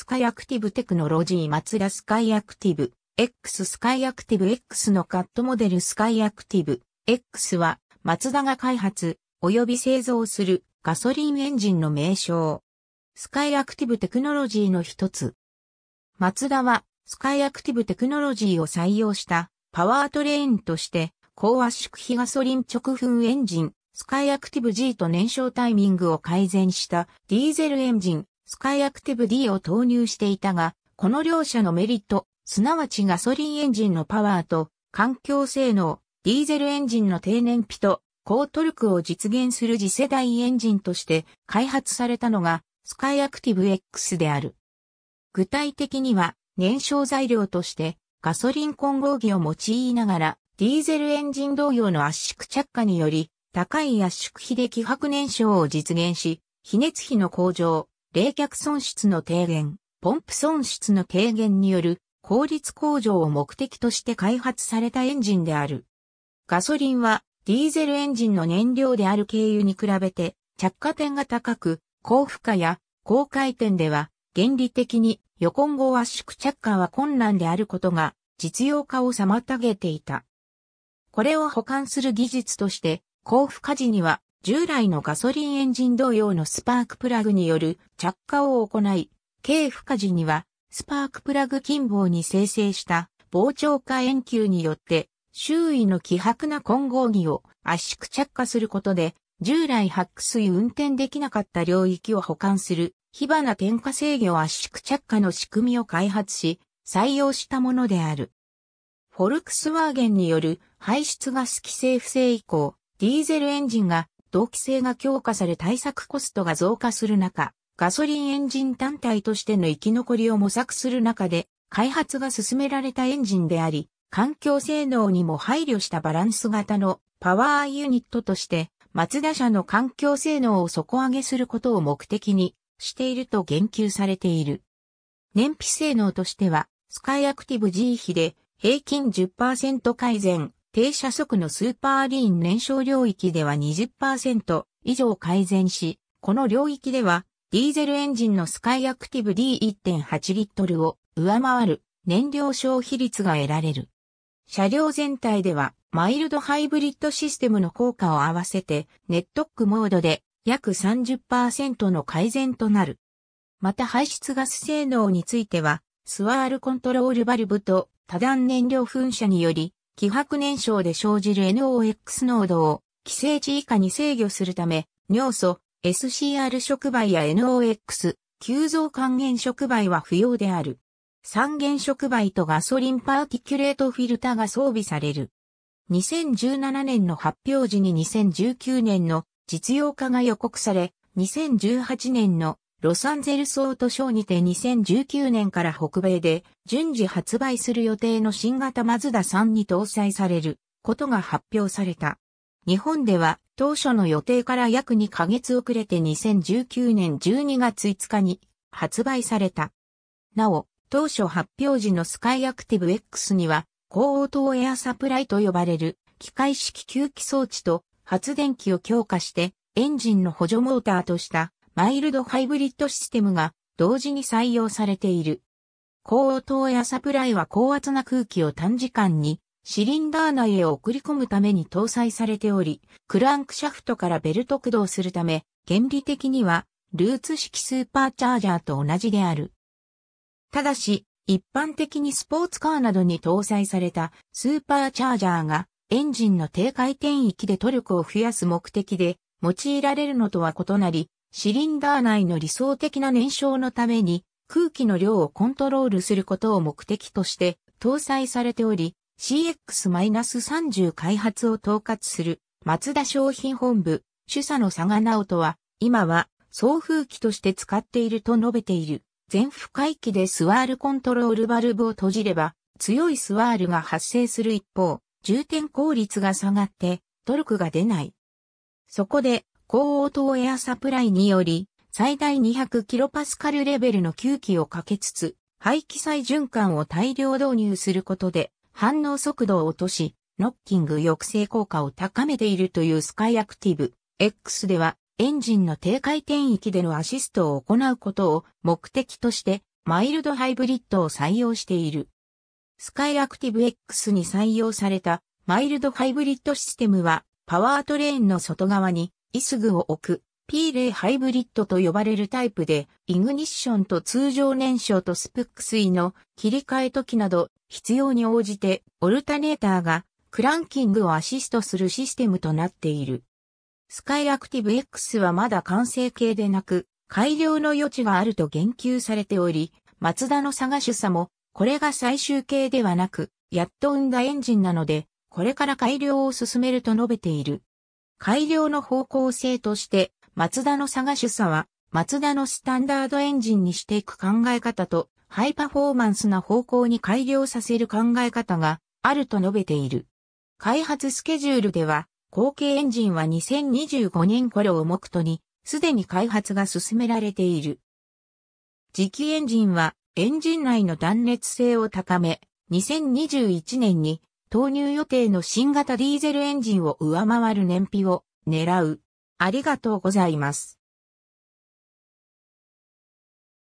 スカイアクティブテクノロジーマツダスカイアクティブ X スカイアクティブ X のカットモデルスカイアクティブ X はマツダが開発及び製造するガソリンエンジンの名称。スカイアクティブテクノロジーの一つ。マツダはスカイアクティブテクノロジーを採用したパワートレインとして高圧縮比ガソリン直噴エンジンスカイアクティブ G と燃焼タイミングを改善したディーゼルエンジンスカイアクティブ D を投入していたが、この両者のメリット、すなわちガソリンエンジンのパワーと環境性能、ディーゼルエンジンの低燃費と高トルクを実現する次世代エンジンとして開発されたのがスカイアクティブ X である。具体的には燃焼材料としてガソリン混合技を用いながらディーゼルエンジン同様の圧縮着火により高い圧縮比で気薄燃焼を実現し、比熱費の向上、冷却損失の低減、ポンプ損失の軽減による効率向上を目的として開発されたエンジンである。ガソリンはディーゼルエンジンの燃料である軽油に比べて着火点が高く、高負荷や高回転では原理的に予混合圧縮着火は困難であることが実用化を妨げていた。これを補完する技術として、高負荷時には従来のガソリンエンジン同様のスパークプラグによる着火を行い、軽負荷時にはスパークプラグ近傍に生成した膨張化円球によって周囲の希薄な混合儀を圧縮着火することで従来発掘水運転できなかった領域を保管する火花点火制御圧縮着火の仕組みを開発し採用したものである。フォルクスワーゲンによる排出ガス規制不正以降、ディーゼルエンジンが同期性が強化され対策コストが増加する中、ガソリンエンジン単体としての生き残りを模索する中で、開発が進められたエンジンであり、環境性能にも配慮したバランス型のパワーユニットとして、マツダ社の環境性能を底上げすることを目的にしていると言及されている。燃費性能としては、スカイアクティブ G 比で平均10%改善、低車速のスーパーリーン燃焼領域では20%以上改善し、この領域ではディーゼルエンジンのスカイアクティブ D1.8 リットルを上回る燃料消費率が得られる。車両全体ではマイルドハイブリッドシステムの効果を合わせてネットックモードで約30%の改善となる。また排出ガス性能についてはスワールコントロールバルブと多段燃料噴射により希薄燃焼で生じる NOx 濃度を寄生値以下に制御するため、尿素、SCR 触媒や NOx、急増還元触媒は不要である。三元触媒とガソリンパーティキュレートフィルタが装備される。2017年の発表時に2019年の実用化が予告され、2018年のロサンゼルスオートショーにて2019年から北米で順次発売する予定の新型マズダ3に搭載されることが発表された。日本では当初の予定から約2ヶ月遅れて2019年12月5日に発売された。なお、当初発表時のスカイアクティブ X には高ートエアサプライと呼ばれる機械式吸気装置と発電機を強化してエンジンの補助モーターとしたマイルドハイブリッドシステムが同時に採用されている。高応答やサプライは高圧な空気を短時間にシリンダー内へ送り込むために搭載されており、クランクシャフトからベルト駆動するため、原理的にはルーツ式スーパーチャージャーと同じである。ただし、一般的にスポーツカーなどに搭載されたスーパーチャージャーがエンジンの低回転域でトルクを増やす目的で用いられるのとは異なり、シリンダー内の理想的な燃焼のために空気の量をコントロールすることを目的として搭載されており、CX-30 開発を統括する松田商品本部主査の佐賀直人は、今は送風機として使っていると述べている。全不回帰でスワールコントロールバルブを閉じれば、強いスワールが発生する一方、充填効率が下がって、トルクが出ない。そこで、高応答エアサプライにより、最大 200kPa レベルの吸気をかけつつ、排気再循環を大量導入することで、反応速度を落とし、ノッキング抑制効果を高めているというスカイアクティブ X では、エンジンの低回転域でのアシストを行うことを目的として、マイルドハイブリッドを採用している。スカイアクティブ X に採用されたマイルドハイブリッドシステムは、パワートレーンの外側にイスグを置く P0 ハイブリッドと呼ばれるタイプで、イグニッションと通常燃焼とスプック水の切り替え時など必要に応じてオルタネーターがクランキングをアシストするシステムとなっている。スカイアクティブ X はまだ完成形でなく、改良の余地があると言及されており、マツダの探しさも、これが最終形ではなく、やっと生んだエンジンなので、これから改良を進めると述べている。改良の方向性として、マツダの差が主査は、ツダのスタンダードエンジンにしていく考え方と、ハイパフォーマンスな方向に改良させる考え方があると述べている。開発スケジュールでは、後継エンジンは2025年頃を目途に、すでに開発が進められている。次期エンジンは、エンジン内の断熱性を高め、2021年に投入予定の新型ディーゼルエンジンを上回る燃費を狙う。ありがとうございます。